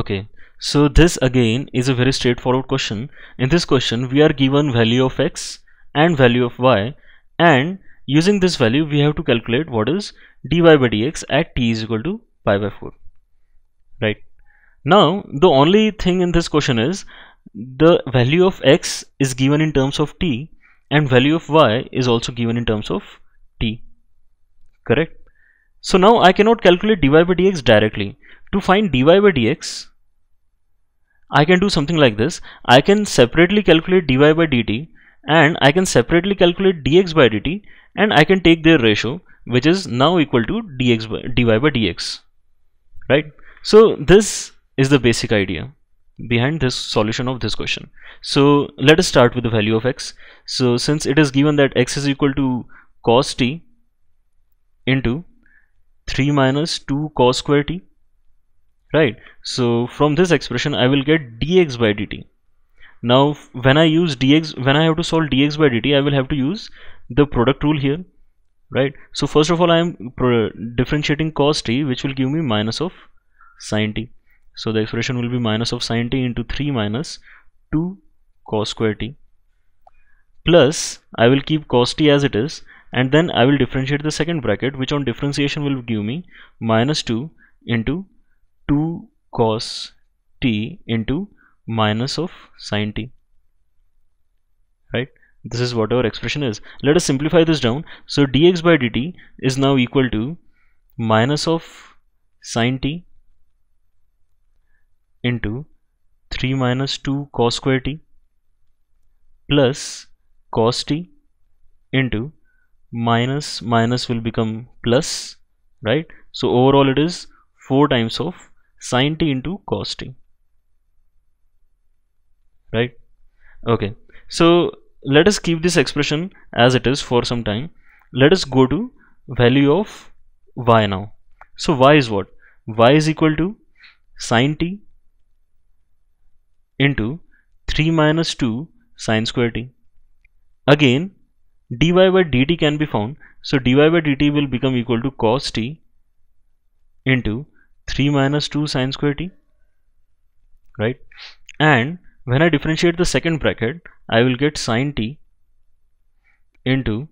okay so this again is a very straightforward question in this question we are given value of x and value of y and using this value we have to calculate what is dy by dx at t is equal to pi by 4 right now the only thing in this question is the value of x is given in terms of t and value of y is also given in terms of t correct so now I cannot calculate dy by dx directly. To find dy by dx, I can do something like this. I can separately calculate dy by dt and I can separately calculate dx by dt and I can take their ratio which is now equal to dx by, dy by dx right so this is the basic idea behind this solution of this question so let us start with the value of x so since it is given that x is equal to cos t into 3 minus 2 cos square t right so from this expression I will get dx by dt now when I use dx when I have to solve dx by dt I will have to use the product rule here right so first of all I am differentiating cos t which will give me minus of sin t so the expression will be minus of sin t into 3 minus 2 cos square t plus I will keep cos t as it is and then I will differentiate the second bracket which on differentiation will give me minus 2 into 2 cos t into minus of sine t right this is what our expression is let us simplify this down so dx by dt is now equal to minus of sine t into 3 minus 2 cos square t plus cos t into minus minus will become plus right so overall it is 4 times of sine t into cos t right okay so let us keep this expression as it is for some time let us go to value of y now so y is what y is equal to sine t into 3 minus 2 sine square t again dy by dt can be found so dy by dt will become equal to cos t into 3 minus 2 sine square t right and when I differentiate the second bracket I will get sine t into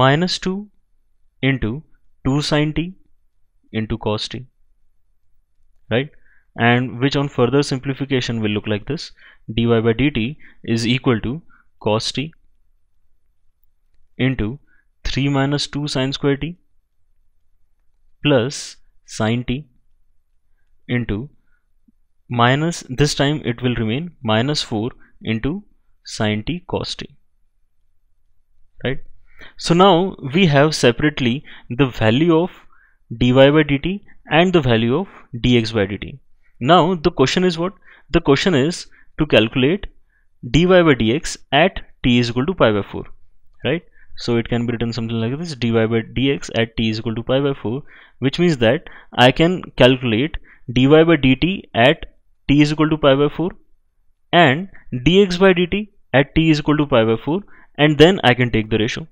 minus 2 into 2 sine t into cos t right and which on further simplification will look like this dy by dt is equal to cos t into 3 minus 2 sine square t plus sine t into minus this time it will remain minus 4 into sine t cos t right so now we have separately the value of dy by dt and the value of dx by dt now the question is what the question is to calculate dy by dx at t is equal to pi by 4 right so it can be written something like this dy by dx at t is equal to pi by 4 which means that I can calculate dy by dt at t is equal to pi by 4 and dx by dt at t is equal to pi by 4 and then I can take the ratio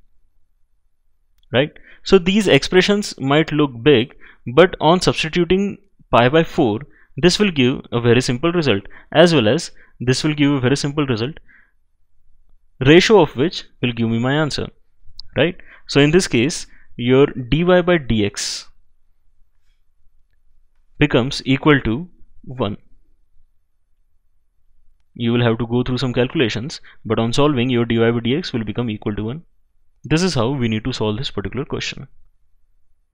right so these expressions might look big but on substituting pi by 4 this will give a very simple result as well as this will give you a very simple result ratio of which will give me my answer right so in this case your dy by dx becomes equal to 1 you will have to go through some calculations but on solving your dy by dx will become equal to 1 this is how we need to solve this particular question